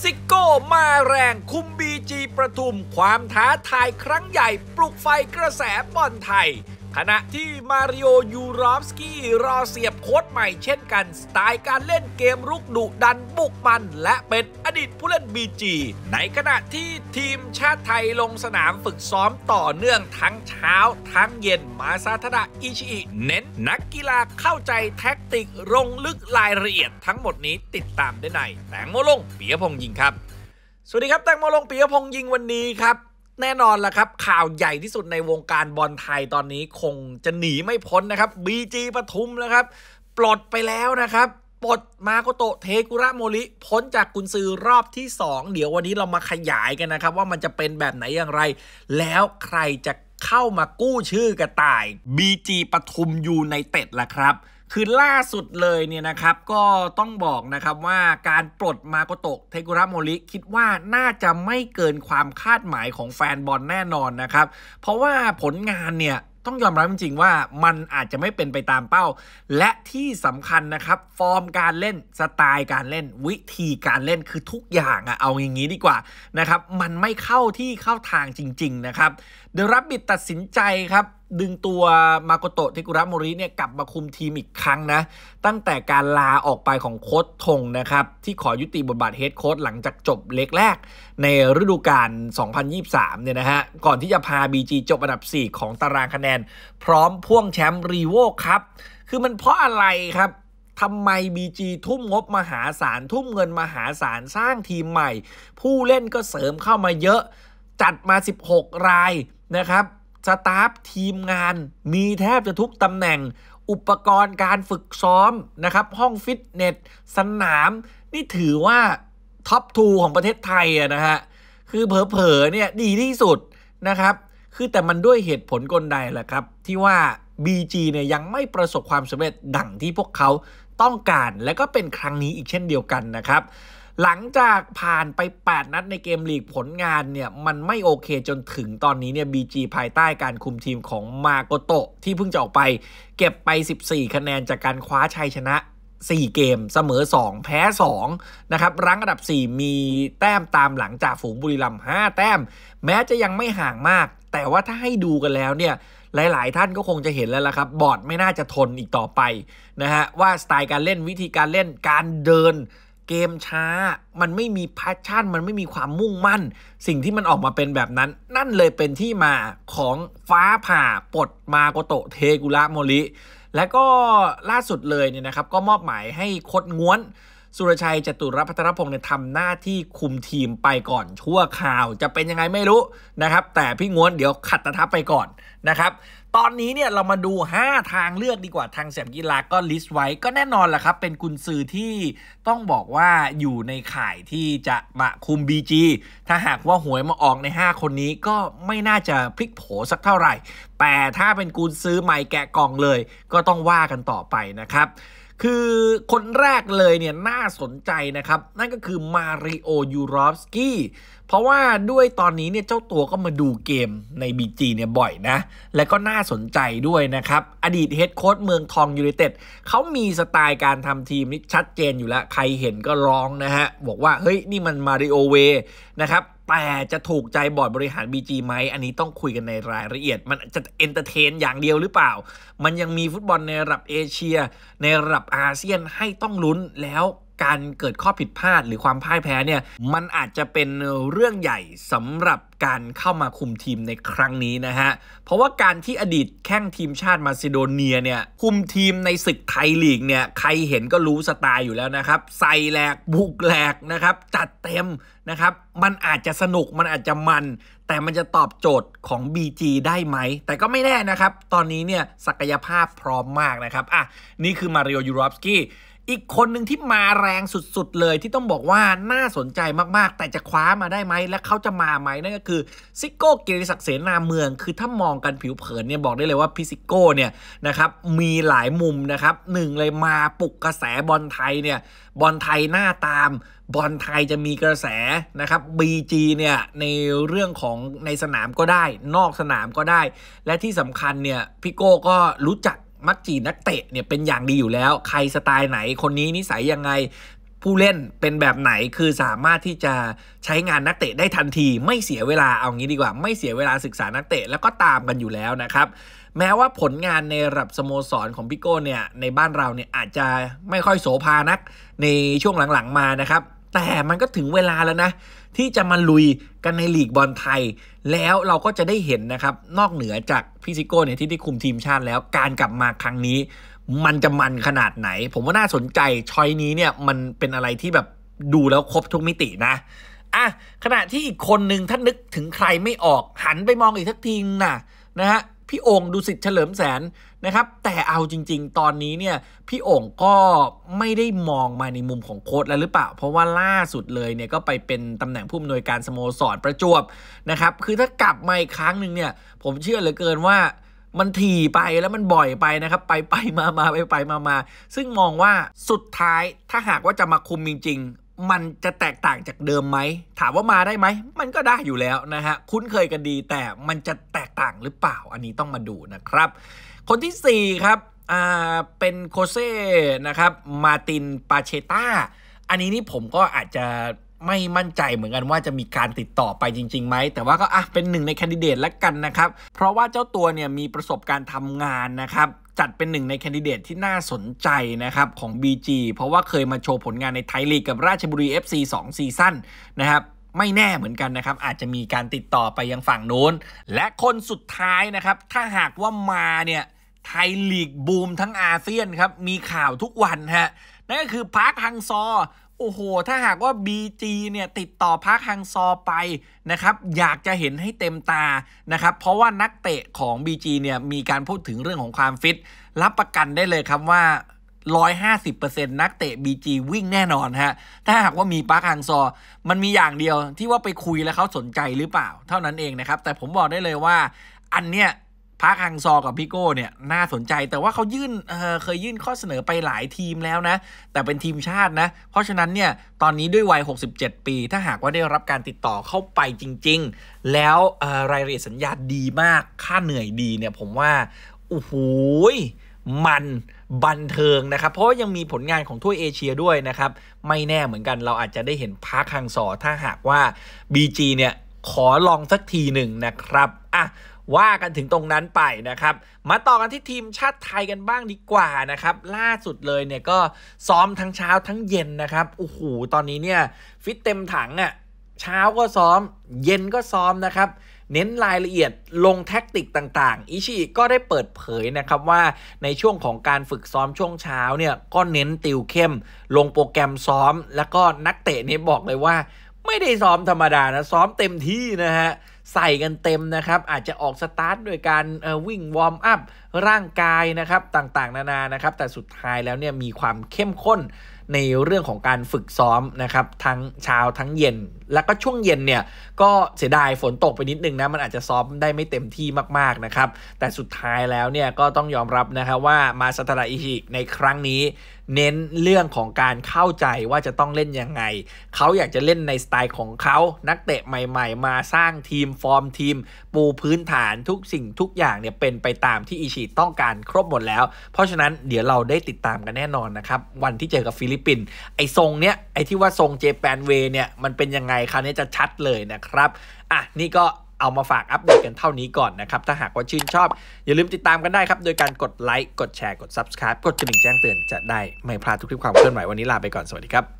ซิกโก้มาแรงคุมบีจีประทุมความท้าทายครั้งใหญ่ปลุกไฟกระแสบอลไทยขณะที่มาริโอ ยูรอฟสกี้รอเสียบโค้ดใหม่เช่นกัน สไตล์การเล่นเกมรุกดุดันบุกมัน และเป็นอดีตผู้เล่น BG ในขณะที่ทีมชาติไทยลงสนามฝึกซ้อมต่อเนื่องทั้งเช้าทั้งเย็นมาซาทดะอิชิอิเน้นนักกีฬาเข้าใจแท็กติกรงลึกรายละเอียดทั้งหมดนี้ติดตามได้ใน แตงโมลงปียพงยิงครับ สวัสดีครับแตงโมลงปียพงยิงวันนี้ครับแน่นอนละครับข่าวใหญ่ที่สุดในวงการบอลไทยตอนนี้คงจะหนีไม่พ้นนะครับบีจีปทุมนะครับ ปลดไปแล้วนะครับ ปลดมาโกโตเทกุระโมริพ้นจากกุนซือรอบที่ 2 เดี๋ยววันนี้เรามาขยายกันนะครับว่ามันจะเป็นแบบไหนอย่างไร แล้วใครจะเข้ามากู้ชื่อกระต่าย BG ปทุมยูไนเต็ดล่ะครับคือล่าสุดเลยเนี่ยนะครับก็ต้องบอกนะครับว่าการปลดมาโกโตะเทกุระโมริคิดว่าน่าจะไม่เกินความคาดหมายของแฟนบอลแน่นอนนะครับ เพราะว่าผลงานเนี่ยต้องยอมรับจริงๆว่ามันอาจจะไม่เป็นไปตามเป้า และที่สำคัญนะครับฟอร์มการเล่นสไตล์การเล่น วิธีการเล่นคือทุกอย่างอะเอาอย่างนี้ดีกว่านะครับ มันไม่เข้าที่เข้าทางจริง ๆนะครับเดรับบิดตัดสินใจครับดึงตัวมาโกโตะเทกุระโมริเนี่ยกลับมาคุมทีมอีกครั้งนะ ตั้งแต่การลาออกไปของโค้ชทงนะครับ ที่ขอยุติบทบาทเฮดโค้ชหลังจากจบเล็กแรก ในฤดูกาล 2023 เนี่ยนะฮะ ก่อนที่จะพา BG จบอันดับ 4 ของตารางคะแนน พร้อมพ่วงแชมป์รีโวครับคือมันเพราะอะไรครับทำไม BG ทุ่มงบมหาศาลทุ่มเงินมหาศาลสร้างทีมใหม่ ผู้เล่นก็เสริมเข้ามาเยอะจัดมา 16 รายนะครับสตาฟทีมงานมีแทบจะทุกตำแหน่งอุปกรณ์การฝึกซ้อมนะครับห้องฟิตเนสสนาม นี่ถือว่าท็อปทูของประเทศไทยนะฮะคือเผลอๆเนี่ยดีที่สุดนะครับคือแต่มันด้วยเหตุผลกลใดแหละครับที่ว่า BG เนี่ยยังไม่ประสบความสำเร็จดังที่พวกเขาต้องการและก็เป็นครั้งนี้อีกเช่นเดียวกันนะครับหลังจากผ่านไป 8 นัดในเกมลีกผลงานเนี่ยมันไม่โอเคจนถึงตอนนี้เนี่ยบีจีภายใต้การคุมทีมของมาโกโตะที่เพิ่งจะออกไปเก็บไป 14 คะแนนจากการคว้าชัยชนะ 4 เกมเสมอ 2 แพ้ 2 นะครับ รั้งอันดับ 4 มีแต้มตามหลังจากฝูงบุรีรัมย์5แต้ม แม้จะยังไม่ห่างมาก แต่ว่าถ้าให้ดูกันแล้วเนี่ยหลายๆท่านก็คงจะเห็นแล้วล่ะครับบอร์ดไม่น่าจะทนอีกต่อไปนะฮะว่าสไตล์การเล่นวิธีการเล่นการเดินเกม ช้ามันไม่มีแพชชั่นมันไม่มีความมุ่งมั่น สิ่งที่มันออกมาเป็นแบบนั้น นั่นเลยเป็นที่มาของฟ้าผ่าปลดมาโกโต เทกุระโมริและก็ล่าสุดเลย เนี่ย นะ ครับ ก็มอบหมายให้คดง้วนสุรชัยจตุรพัทรพงศ์เนี่ยทำหน้าที่คุมทีมไปก่อน ชั่วข่าวจะเป็นยังไงไม่รู้นะครับ แต่พี่ง้วนเดี๋ยวขัดตะทับไปก่อนนะครับ ตอนนี้เนี่ย เรามาดู 5 ทางเลือกดีกว่าทางเสียมกีฬาก็ ลิสต์ไว้ก็แน่นอนแหละครับ เป็นกุนซือที่ต้องบอกว่าอยู่ในข่ายที่จะมาคุม BG ถ้าหากว่าหวยมาออกใน 5 คนนี้ก็ไม่น่าจะพลิกโผสักเท่าไหร่ แต่ถ้าเป็นกุนซือใหม่แกะกล่องเลย ก็ต้องว่ากันต่อไปนะครับคือคนแรกเลยเนี่ยน่าสนใจนะครับนั่นก็คือมาริโอยูรอฟสกี้เพราะว่าด้วยตอนนี้เนี่ยเจ้าตัวก็มาดูเกมใน BG เนี่ยบ่อยนะ และก็น่าสนใจด้วยนะครับ อดีตเฮดโค้ชเมืองทองยูไนเต็ดเขามีสไตล์การทำทีมนี่ชัดเจนอยู่แล้ว ใครเห็นก็ร้องนะฮะบอกว่าเฮ้ยนี่มันมาริโอเวนะครับแต่จะถูกใจบอร์ดบริหาร BG ไหม อันนี้ต้องคุยกันในรายละเอียด มัน จะเอนเตอร์เทนอย่างเดียวหรือเปล่า มันยังมีฟุตบอลในระดับ เอเชีย ในระดับอาเซียนให้ต้องลุ้นแล้วการเกิดข้อผิดพลาดหรือความพ่ายแพ้เนี่ยมันอาจจะเป็นเรื่องใหญ่สำหรับการเข้ามาคุมทีมในครั้งนี้ นะฮะเพราะว่าการที่อดีตแข้งทีมชาติมาซิโดเนียเนี่ยคุมทีมในศึกไทยลีกเนี่ยใครเห็นก็รู้สไตล์อยู่แล้วนะครับใส่แหลกบุกแหลกนะครับจัดเต็ม นะครับมันอาจจะสนุกมันอาจจะมัน แต่มันจะตอบโจทย์ของ BG ได้ไหม แต่ก็ไม่แน่นะครับตอนนี้เนี่ยศักยภาพพร้อมมากนะครับอ่ะนี่คือมาริโอยูรอฟสกี้อีก คนหนึ่งที่มาแรงสุด ๆ เลยที่ต้องบอกว่าน่าสนใจมากๆ แต่จะคว้ามาได้ไหม และเขาจะมาไหมนั่น ก็คือซิโก้เกริศักดิ์เสนาเมืองคือถ้ามองกันผิวเผิน เนี่ย บอกได้เลยว่าพิซิโก้เนี่ย นะ ครับ มีหลายมุม นะ ครับหนึ่งเลยมาปลุกกระแสบอลไทย เนี่ยบอลไทยหน้าตาม บอลไทยจะมีกระแสนะครับ BG เนี่ยในเรื่องของในสนามก็ได้นอกสนามก็ได้ และที่สำคัญเนี่ยพี่โก้ก็รู้จักมักจีนักเตะเนี่ยเป็นอย่างดีอยู่แล้ว ใครสไตล์ไหนคนนี้นิสัยยังไง ผู้เล่นเป็นแบบไหนคือสามารถที่จะใช้งานนักเตะได้ทันทีไม่เสียเวลาเอางี้ดีกว่า ไม่เสียเวลาศึกษานักเตะแล้ว ก็ตามกันอยู่แล้วนะครับ แม้ว่าผลงานในระดับสโมสรของพิโก้เนี่ยในบ้านเราเนี่ยอาจจะไม่ค่อยโสภานัก ในช่วงหลังๆมานะครับ แต่มันก็ถึงเวลาแล้วนะที่จะมาลุยกันในลีกบอลไทย แล้วเราก็จะได้เห็นนะครับ นอกเหนือจากพี่ซิโก้เนี่ยที่ได้คุมทีมชาติ แล้วการกลับมาครั้งนี้ มันจะมันขนาดไหน ผมว่าน่าสนใจชอยนี้เนี่ยมันเป็นอะไรที่แบบดูแล้วครบทุกมิตินะอ่ะขณะที่อีกคนหนึ่งท่านึกถึงใครไม่ออกหันไปมองอีกทักทีนะนะฮะพี่โอ่งดูสิ์เฉลิมแสนนะครับแต่เอาจริง ๆ ตอนนี้เนี่ยพี่โอ่งก็ไม่ได้มองมาในมุมของโค้ดแล้วหรือเปล่า เพราะว่าล่าสุดเลยเนี่ยก็ไปเป็นตำแหน่งผู้อำนวยการสโมสรประจวบนะครับคือถ้ากลับมาอีกครั้งหนึ่งเนี่ยผมเชื่อเหลือเกินว่ามันถี่ไปแล้วมันบ่อยไปนะครับไปไปมามาไปไปมามาซึ่งมองว่าสุดท้ายถ้าหากว่าจะมาคุมจริงมันจะแตกต่างจากเดิมไหมถามว่ามาได้ไหมมันก็ได้อยู่แล้วนะฮะคุ้นเคยกันดีแต่มันจะแตกต่างหรือเปล่าอันนี้ต้องมาดูนะครับ คนที่ 4 ครับอ่าเป็นโคเซ่นะครับมาตินปาเชต้าอันนี้นี่ผมก็อาจจะไม่มั่นใจเหมือนกันว่าจะมีการติดต่อไปจริงๆไหม แต่ว่าก็อ่ะเป็นหนึ่งในคคนดิเดตแล้วกันนะครับ เพราะว่าเจ้าตัวเนี่ยมีประสบการณ์ทำงานนะครับจัดเป็นหนึ่งใน แคนดิเดตที่น่าสนใจ นะ ครับ ของ BG เพราะว่าเคยมาโชว์ ผลงานในไทยลีก กับราชบุรี FC 2ซีซั่น นะ ครับ ไม่แน่เหมือนกัน นะ ครับ อาจจะมีการติดต่อไปยังฝั่งโน้น และคนสุดท้าย นะ ครับ ถ้าหากว่ามา เนี่ย ไทยลีก บูมทั้งอาเซียน ครับมีข่าวทุกวันฮะนั่นก็คือพาร์คฮังซอโอ้โห ถ้าหากว่า BG เนี่ย ติดต่อพักฮังซอไปนะครับ อยากจะเห็นให้เต็มตานะครับ เพราะว่านักเตะของ BG เนี่ย มีการพูดถึงเรื่องของความฟิตรับประกันได้เลยครับว่า 150%นักเตะ BG วิ่งแน่นอนฮะ ถ้าหากว่ามีปาร์คฮังซอ มันมีอย่างเดียวที่ว่าไปคุยแล้วเขาสนใจหรือเปล่า เท่านั้นเองนะครับ แต่ผมบอกได้เลยว่าอันเนี้ยพักฮังซอ กับพี่โก้เนี่ยน่าสนใจแต่ว่าเขายื่นเเคยยื่นข้อเสนอไปหลายทีมแล้วนะ แต่เป็นทีมชาตินะ เพราะฉะนั้นเนี่ยตอนนี้ด้วยวัย 67 ปี ถ้าหากว่าได้รับการติดต่อเข้าไปจริง ๆ แล้วรายละเอียดสัญญาดีมากค่าเหนื่อยดีเนี่ยผมว่า โอ้โหมันบันเทิงนะครับ เพราะยังมีผลงานของทั่วเอเชียด้วยนะครับไม่แน่เหมือนกันเราอาจจะได้เห็นพักฮังซอถ้าหากว่า BG เนี่ยขอลองสักทีหนึ่งนะครับอ่ะว่ากันถึงตรงนั้นไปนะครับ มาต่อกันที่ทีมชาติไทยกันบ้างดีกว่านะครับ ล่าสุดเลยเนี่ยก็ซ้อมทั้งเช้าทั้งเย็นนะครับโอ้โหตอนนี้เนี่ยฟิตเต็มถังอะ่ะเช้าก็ซ้อม เย็นก็ซ้อมนะครับ เน้นรายละเอียดลงแท็กติกต่างๆอิชิก็ได้เปิดเผยนะครับว่าในช่วงของการฝึกซ้อมช่วงเช้าเนี่ย ก็เน้นติวเข้ม ลงโปรแกรมซ้อม แล้วก็นักเตะเนี่ยบอกเลยว่าไม่ได้ซ้อมธรรมดานะซ้อมเต็มที่นะฮะใส่กันเต็มนะครับ อาจจะออกสตาร์ทโดยการวิ่งวอร์มอัพร่างกาย นะครับ ต่างๆนานานะครับแต่สุดท้ายแล้วเนี่ยมีความเข้มข้นในเรื่องของการฝึกซ้อมนะครับทั้งเช้าทั้งเย็น แล้วก็ช่วงเย็นเนี่ยก็เสียดายฝนตกไปนิดนึง นะ มันอาจจะซ้อมได้ไม่เต็มที่มาก ๆ นะครับ แต่สุดท้ายแล้วเนี่ยก็ต้องยอมรับนะครับว่ามาสตาอิชิในครั้งนี้ เน้นเรื่องของการเข้าใจว่าจะต้องเล่นยังไงเขาอยากจะเล่นในสไตล์ของเขานักเตะใหม่ๆ มาสร้างทีมฟอร์มทีมปูพื้นฐานทุกสิ่งทุกอย่างเนี่ยเป็นไปตามที่อิชิีต้องการครบหมดแล้ว เพราะฉะนั้นเดี๋ยวเราได้ติดตามกันแน่นอนนะครับ วันที่เจอ กับฟิลิปปินส์ไอ้ทรงเนี้ยไอ้ที่ว่าทรงเจแปนเวเนี่ยมันเป็นยังไงคราวนี้จะชัดเลยนะครับอ่ะนี่ก็เอามาฝากอัปเดตกันเท่านี้ก่อนนะครับถ้าหากว่าชื่นชอบอย่าลืมติดตามกันได้ครับโดยการกดไลค์กดแชร์กด Subscribe กดกระดิ่งแจ้งเตือนจะได้ไม่พลาดทุกคลิปความเคลื่อนไหววันนี้ลาไปก่อนสวัสดีครับ